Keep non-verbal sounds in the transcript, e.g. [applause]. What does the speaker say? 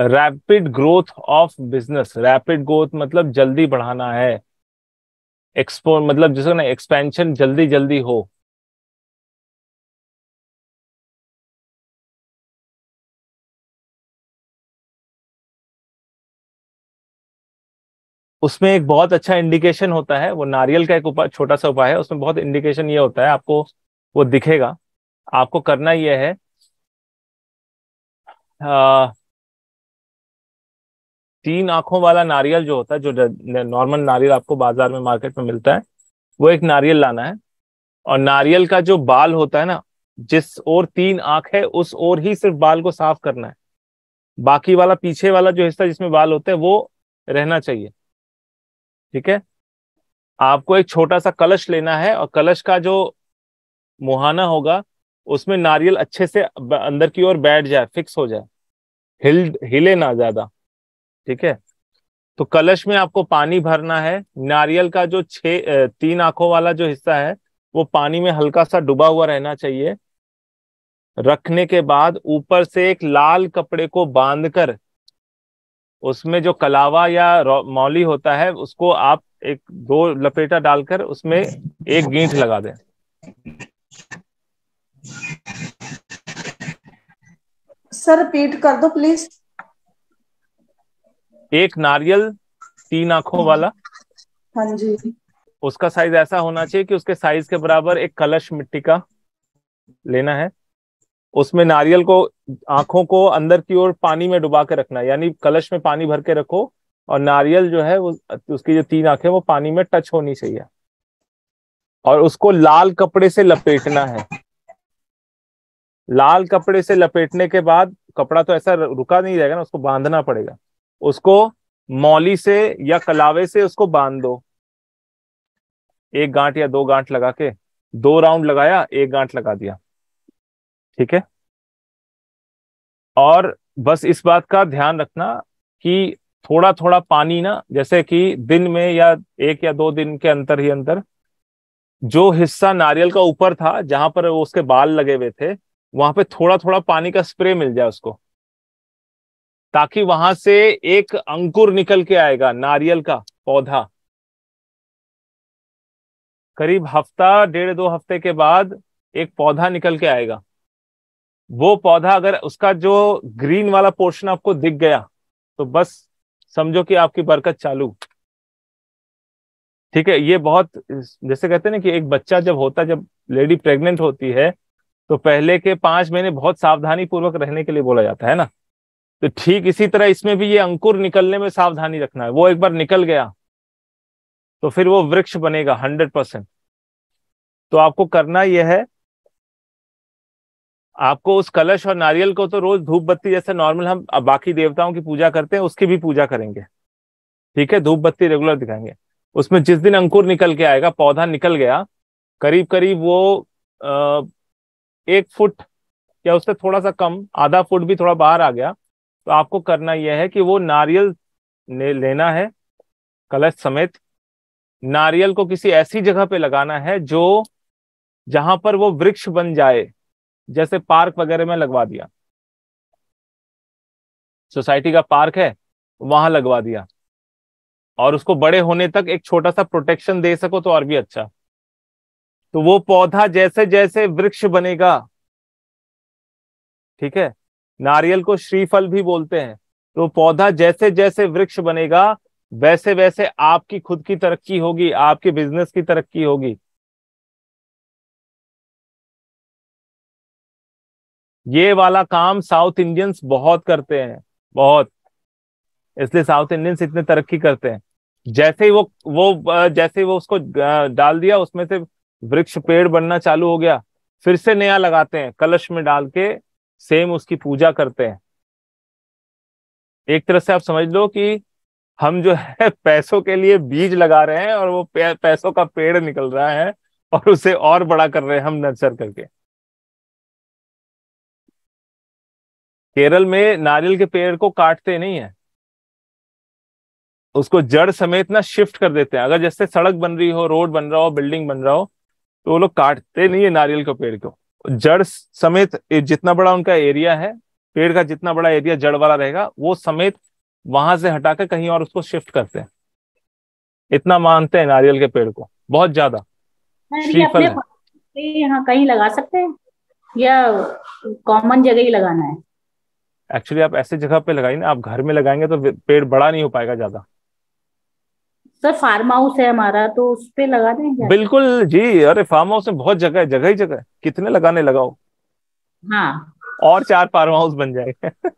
rapid growth of business rapid growth मतलब जल्दी बढ़ाना है एक्सपो मतलब जिसको ना एक्सपेंशन जल्दी जल्दी हो उसमें एक बहुत अच्छा इंडिकेशन होता है वो नारियल का एक उपाय छोटा सा उपाय है उसमें बहुत इंडिकेशन ये होता है आपको वो दिखेगा आपको करना यह है आ, तीन आंखों वाला नारियल जो होता है जो नॉर्मल नारियल आपको बाजार में मार्केट में मिलता है वो एक नारियल लाना है और नारियल का जो बाल होता है ना जिस ओर तीन आंख है उस ओर ही सिर्फ बाल को साफ करना है बाकी वाला पीछे वाला जो हिस्सा जिसमें बाल होते हैं वो रहना चाहिए ठीक है आपको एक छोटा सा कलश लेना है और कलश का जो मुहाना होगा उसमें नारियल अच्छे से अंदर की ओर बैठ जाए फिक्स हो जाए हिल हिले ना ज्यादा ठीक है तो कलश में आपको पानी भरना है नारियल का जो छे तीन आंखों वाला जो हिस्सा है वो पानी में हल्का सा डूबा हुआ रहना चाहिए रखने के बाद ऊपर से एक लाल कपड़े को बांधकर उसमें जो कलावा या मौली होता है उसको आप एक दो लपेटा डालकर उसमें एक गीठ लगा दें सर रिपीट कर दो प्लीज एक नारियल तीन आंखों वाला हाँ जी उसका साइज ऐसा होना चाहिए कि उसके साइज के बराबर एक कलश मिट्टी का लेना है उसमें नारियल को आंखों को अंदर की ओर पानी में डुबा के रखना यानी कलश में पानी भर के रखो और नारियल जो है वो उसकी जो तीन आंखें वो पानी में टच होनी चाहिए और उसको लाल कपड़े से लपेटना है लाल कपड़े से लपेटने के बाद कपड़ा तो ऐसा रुका नहीं जाएगा ना उसको बांधना पड़ेगा उसको मौली से या कलावे से उसको बांध दो एक गांठ या दो गांठ लगा के दो राउंड लगाया एक गांठ लगा दिया ठीक है और बस इस बात का ध्यान रखना कि थोड़ा थोड़ा पानी ना जैसे कि दिन में या एक या दो दिन के अंतर ही अंतर जो हिस्सा नारियल का ऊपर था जहां पर उसके बाल लगे हुए थे वहां पे थोड़ा थोड़ा पानी का स्प्रे मिल जाए उसको ताकि वहां से एक अंकुर निकल के आएगा नारियल का पौधा करीब हफ्ता डेढ़ दो हफ्ते के बाद एक पौधा निकल के आएगा वो पौधा अगर उसका जो ग्रीन वाला पोर्शन आपको दिख गया तो बस समझो कि आपकी बरकत चालू ठीक है ये बहुत जैसे कहते हैं ना कि एक बच्चा जब होता जब लेडी प्रेग्नेंट होती है तो पहले के पांच महीने बहुत सावधानी पूर्वक रहने के लिए बोला जाता है ना तो ठीक इसी तरह इसमें भी ये अंकुर निकलने में सावधानी रखना है वो एक बार निकल गया तो फिर वो वृक्ष बनेगा हंड्रेड परसेंट तो आपको करना यह है आपको उस कलश और नारियल को तो रोज धूप बत्ती जैसे नॉर्मल हम बाकी देवताओं की पूजा करते हैं उसकी भी पूजा करेंगे ठीक है धूप बत्ती रेगुलर दिखाएंगे उसमें जिस दिन अंकुर निकल के आएगा पौधा निकल गया करीब करीब वो आ, एक फुट या उससे थोड़ा सा कम आधा फुट भी थोड़ा बाहर आ गया तो आपको करना यह है कि वो नारियल ने लेना है कलश समेत नारियल को किसी ऐसी जगह पे लगाना है जो जहां पर वो वृक्ष बन जाए जैसे पार्क वगैरह में लगवा दिया सोसाइटी का पार्क है वहां लगवा दिया और उसको बड़े होने तक एक छोटा सा प्रोटेक्शन दे सको तो और भी अच्छा तो वो पौधा जैसे जैसे वृक्ष बनेगा ठीक है नारियल को श्रीफल भी बोलते हैं तो पौधा जैसे जैसे वृक्ष बनेगा वैसे वैसे आपकी खुद की तरक्की होगी आपके बिजनेस की तरक्की होगी ये वाला काम साउथ इंडियंस बहुत करते हैं बहुत इसलिए साउथ इंडियंस इतने तरक्की करते हैं जैसे ही वो वो जैसे ही वो उसको डाल दिया उसमें से वृक्ष पेड़ बनना चालू हो गया फिर से नया लगाते हैं कलश में डाल के सेम उसकी पूजा करते हैं एक तरह से आप समझ लो कि हम जो है [laughs] पैसों के लिए बीज लगा रहे हैं और वो पैसों का पेड़ निकल रहा है और उसे और बड़ा कर रहे हैं हम नर्सर करके केरल में नारियल के पेड़ को काटते नहीं है उसको जड़ समेत ना शिफ्ट कर देते हैं अगर जैसे सड़क बन रही हो रोड बन रहा हो बिल्डिंग बन रहा हो तो वो लोग काटते नहीं है नारियल के पेड़ को जड़ समेत जितना बड़ा उनका एरिया है पेड़ का जितना बड़ा एरिया जड़ वाला रहेगा वो समेत वहां से हटाकर कहीं और उसको शिफ्ट करते हैं इतना मानते हैं नारियल के पेड़ को बहुत ज्यादा श्रीफल यहाँ कहीं लगा सकते हैं या कॉमन जगह ही लगाना है एक्चुअली आप ऐसे जगह पे लगाइए ना आप घर में लगाएंगे तो पेड़ बड़ा नहीं हो पाएगा ज्यादा सर फार्म हाउस है हमारा तो उस पे लगा दें बिल्कुल जी अरे फार्म हाउस में बहुत जगह है जगह ही जगह है कितने लगाने लगाओ हाँ और चार फार्म हाउस बन जाए